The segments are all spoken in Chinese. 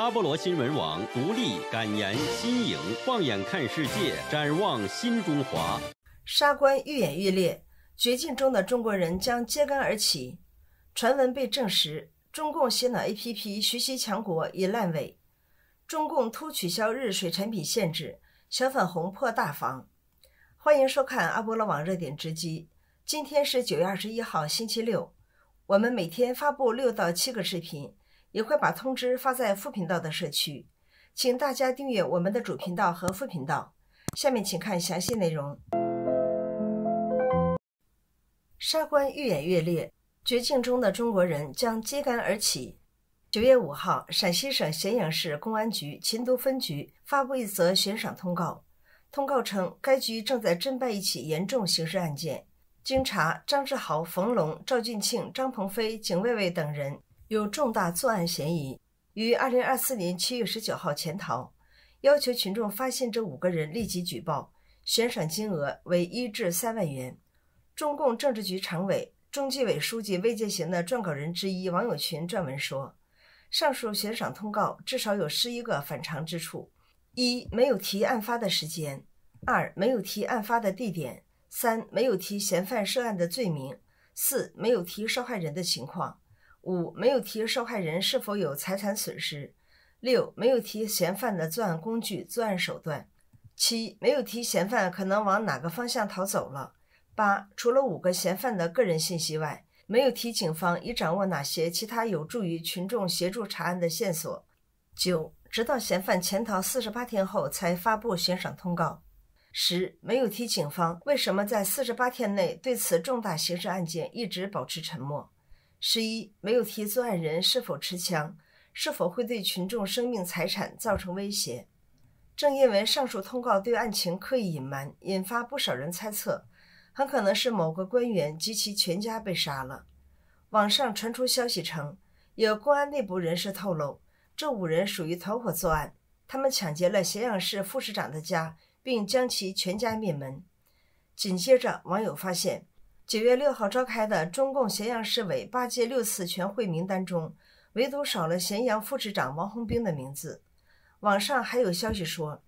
阿波罗新闻网独立、敢言、新颖，放眼看世界，展望新中华。杀官愈演愈烈，绝境中的中国人将揭竿而起。传闻被证实，中共洗脑 APP 学习强国已烂尾。中共突取消日水产品限制，小粉红破大防。欢迎收看阿波罗网热点直击。今天是九月二十一号，星期六。我们每天发布六到七个视频。也会把通知发在副频道的社区，请大家订阅我们的主频道和副频道。下面请看详细内容。杀官愈演愈烈，绝境中的中国人将揭竿而起。九月五号，陕西省咸阳市公安局秦都分局发布一则悬赏通告，通告称该局正在侦办一起严重刑事案件。经查，张志豪、冯龙、赵俊庆、张鹏飞、景卫卫等人。有重大作案嫌疑，于二零二四年七月十九号潜逃，要求群众发现这五个人立即举报，悬赏金额为一至三万元。中共政治局常委、中纪委书记魏建行的撰稿人之一王友群撰文说，上述悬赏通告至少有十一个反常之处：一、没有提案发的时间；二、没有提案发的地点；三、没有提嫌犯涉案的罪名；四、没有提受害人的情况。五没有提受害人是否有财产损失，六没有提嫌犯的作案工具、作案手段，七没有提嫌犯可能往哪个方向逃走了，八除了五个嫌犯的个人信息外，没有提警方已掌握哪些其他有助于群众协助查案的线索，九直到嫌犯潜逃四十八天后才发布悬赏通告，十没有提警方为什么在四十八天内对此重大刑事案件一直保持沉默。十一没有提作案人是否持枪，是否会对群众生命财产造成威胁。正因为上述通告对案情刻意隐瞒，引发不少人猜测，很可能是某个官员及其全家被杀了。网上传出消息称，有公安内部人士透露，这五人属于团伙作案，他们抢劫了咸阳市副市长的家，并将其全家灭门。紧接着，网友发现。九月六号召开的中共咸阳市委八届六次全会名单中，唯独少了咸阳副市长王洪斌的名字。网上还有消息说，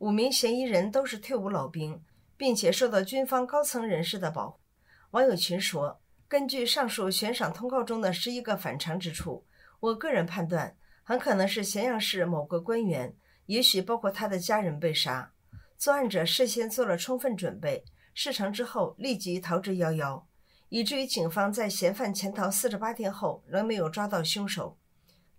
五名嫌疑人都是退伍老兵，并且受到军方高层人士的保。护。网友群说，根据上述悬赏通告中的十一个反常之处，我个人判断，很可能是咸阳市某个官员，也许包括他的家人被杀。作案者事先做了充分准备。事成之后，立即逃之夭夭，以至于警方在嫌犯潜逃四十八天后仍没有抓到凶手。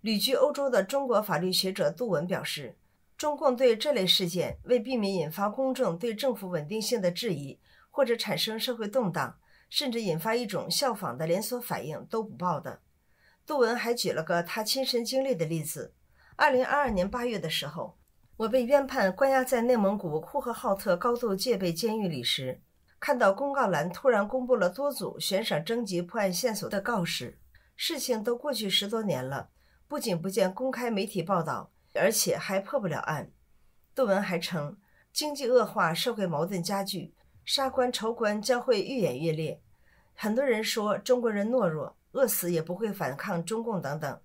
旅居欧洲的中国法律学者杜文表示，中共对这类事件为避免引发公众对政府稳定性的质疑，或者产生社会动荡，甚至引发一种效仿的连锁反应，都不报的。杜文还举了个他亲身经历的例子：，二零二二年八月的时候。我被冤判关押在内蒙古呼和浩特高度戒备监狱里时，看到公告栏突然公布了多组悬赏征集破案线索的告示。事情都过去十多年了，不仅不见公开媒体报道，而且还破不了案。杜文还称，经济恶化，社会矛盾加剧，杀官仇官将会愈演愈烈。很多人说中国人懦弱，饿死也不会反抗中共等等，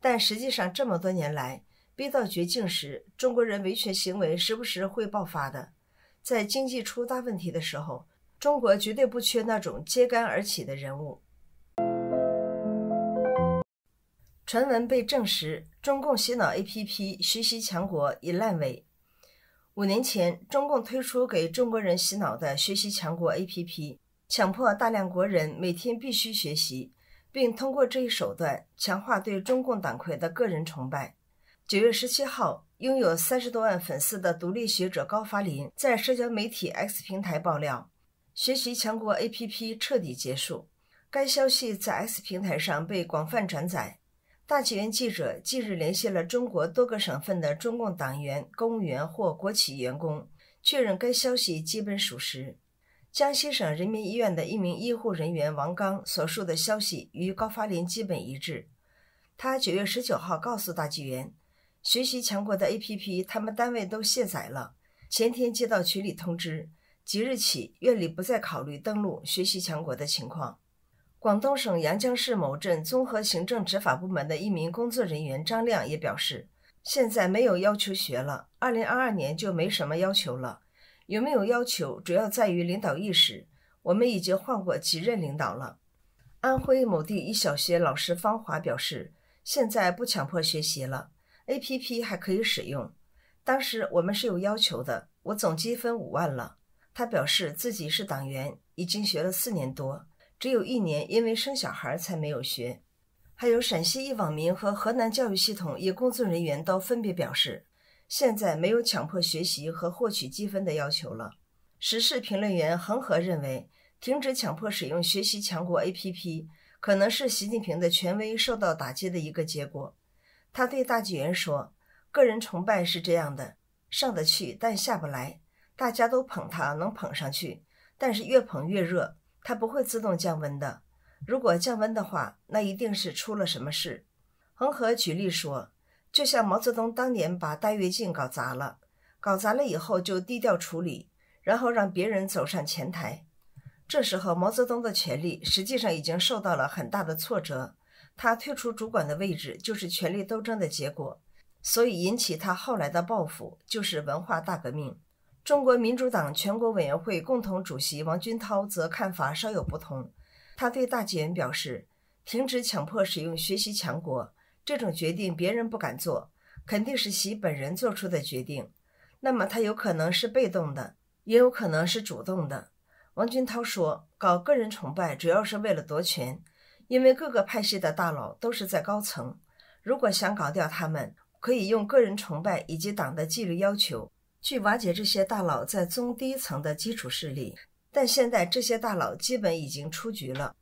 但实际上这么多年来。逼到绝境时，中国人维权行为时不时会爆发的。在经济出大问题的时候，中国绝对不缺那种揭竿而起的人物。传闻被证实，中共洗脑 APP“ 学习强国”已烂尾。五年前，中共推出给中国人洗脑的“学习强国 ”APP，强迫大量国人每天必须学习，并通过这一手段强化对中共党魁的个人崇拜。九月十七号，拥有三十多万粉丝的独立学者高发林在社交媒体 X 平台爆料：“学习强国 APP 彻底结束。”该消息在 X 平台上被广泛转载。大纪元记者近日联系了中国多个省份的中共党员、公务员或国企员工，确认该消息基本属实。江西省人民医院的一名医护人员王刚所述的消息与高发林基本一致。他九月十九号告诉大纪元。学习强国的 APP，他们单位都卸载了。前天接到群里通知，即日起院里不再考虑登录学习强国的情况。广东省阳江市某镇综合行政执法部门的一名工作人员张亮也表示，现在没有要求学了，二零二二年就没什么要求了。有没有要求，主要在于领导意识。我们已经换过几任领导了。安徽某地一小学老师方华表示，现在不强迫学习了。APP 还可以使用，当时我们是有要求的。我总积分五万了。他表示自己是党员，已经学了四年多，只有一年因为生小孩才没有学。还有陕西一网民和河南教育系统一工作人员都分别表示，现在没有强迫学习和获取积分的要求了。时事评论员恒河认为，停止强迫使用学习强国 APP，可能是习近平的权威受到打击的一个结果。他对大纪元说：“个人崇拜是这样的，上得去但下不来。大家都捧他，能捧上去，但是越捧越热，他不会自动降温的。如果降温的话，那一定是出了什么事。”恒河举例说：“就像毛泽东当年把大跃进搞砸了，搞砸了以后就低调处理，然后让别人走上前台。这时候毛泽东的权力实际上已经受到了很大的挫折。”他退出主管的位置就是权力斗争的结果，所以引起他后来的报复就是文化大革命。中国民主党全国委员会共同主席王军涛则看法稍有不同，他对大纪元表示：“停止强迫使用‘学习强国’这种决定，别人不敢做，肯定是习本人做出的决定。那么他有可能是被动的，也有可能是主动的。”王军涛说：“搞个人崇拜主要是为了夺权。”因为各个派系的大佬都是在高层，如果想搞掉他们，可以用个人崇拜以及党的纪律要求去瓦解这些大佬在中低层的基础势力。但现在这些大佬基本已经出局了。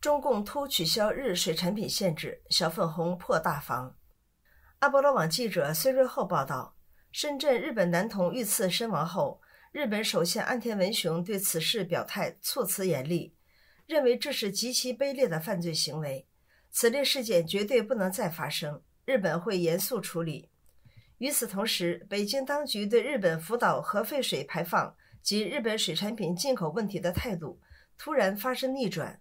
中共突取消日水产品限制，小粉红破大防。阿波罗网记者孙瑞厚报道：深圳日本男童遇刺身亡后。日本首相岸田文雄对此事表态措辞严厉，认为这是极其卑劣的犯罪行为，此类事件绝对不能再发生。日本会严肃处理。与此同时，北京当局对日本福岛核废水排放及日本水产品进口问题的态度突然发生逆转。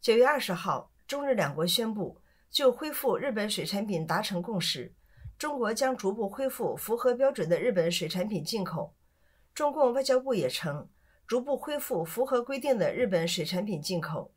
九月二十号，中日两国宣布就恢复日本水产品达成共识，中国将逐步恢复符合标准的日本水产品进口。中共外交部也称，逐步恢复符合规定的日本水产品进口。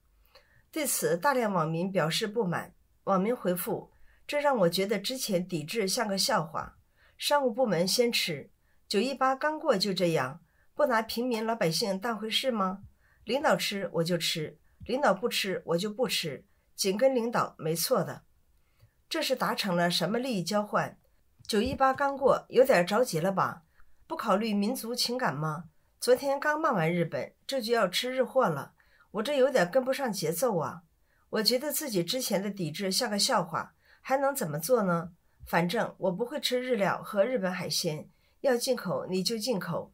对此，大量网民表示不满。网民回复：这让我觉得之前抵制像个笑话。商务部门先吃，九一八刚过就这样，不拿平民老百姓当回事吗？领导吃我就吃，领导不吃我就不吃，紧跟领导没错的。这是达成了什么利益交换？九一八刚过，有点着急了吧？不考虑民族情感吗？昨天刚骂完日本，这就要吃日货了，我这有点跟不上节奏啊！我觉得自己之前的抵制像个笑话，还能怎么做呢？反正我不会吃日料和日本海鲜，要进口你就进口。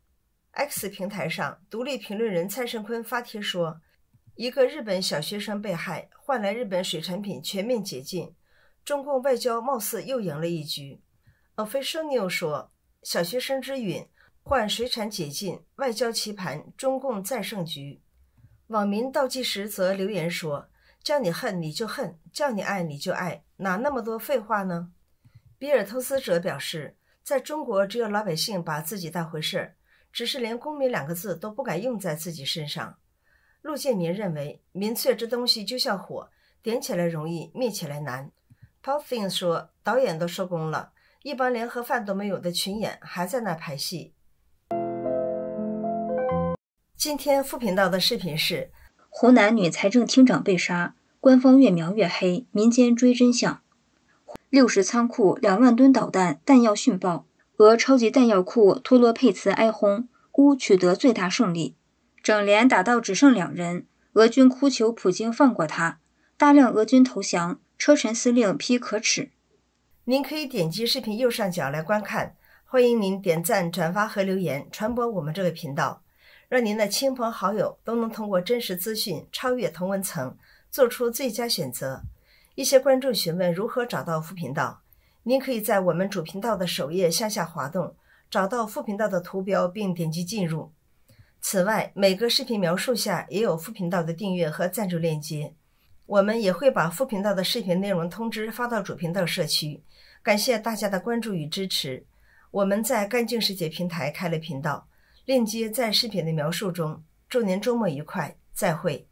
X 平台上，独立评论人蔡生坤发帖说：“一个日本小学生被害，换来日本水产品全面解禁，中共外交貌似又赢了一局。”Officialnew 说。小学生之允换水产解禁，外交棋盘中共再胜局。网民倒计时则留言说：“叫你恨你就恨，叫你爱你就爱，哪那么多废话呢？”比尔·托斯者表示：“在中国，只有老百姓把自己当回事儿，只是连公民两个字都不敢用在自己身上。”陆建明认为，民粹这东西就像火，点起来容易，灭起来难。p a u l i n 说：“导演都收工了。”一帮连盒饭都没有的群演还在那拍戏。今天副频道的视频是：湖南女财政厅长被杀，官方越描越黑，民间追真相。六十仓库两万吨导弹弹药殉爆，俄超级弹药库托洛佩茨哀轰，乌取得最大胜利，整连打到只剩两人，俄军哭求普京放过他，大量俄军投降，车臣司令批可耻。您可以点击视频右上角来观看。欢迎您点赞、转发和留言，传播我们这个频道，让您的亲朋好友都能通过真实资讯超越同文层，做出最佳选择。一些观众询问如何找到副频道，您可以在我们主频道的首页向下滑动，找到副频道的图标并点击进入。此外，每个视频描述下也有副频道的订阅和赞助链接。我们也会把副频道的视频内容通知发到主频道社区，感谢大家的关注与支持。我们在干净世界平台开了频道，链接在视频的描述中。祝您周末愉快，再会。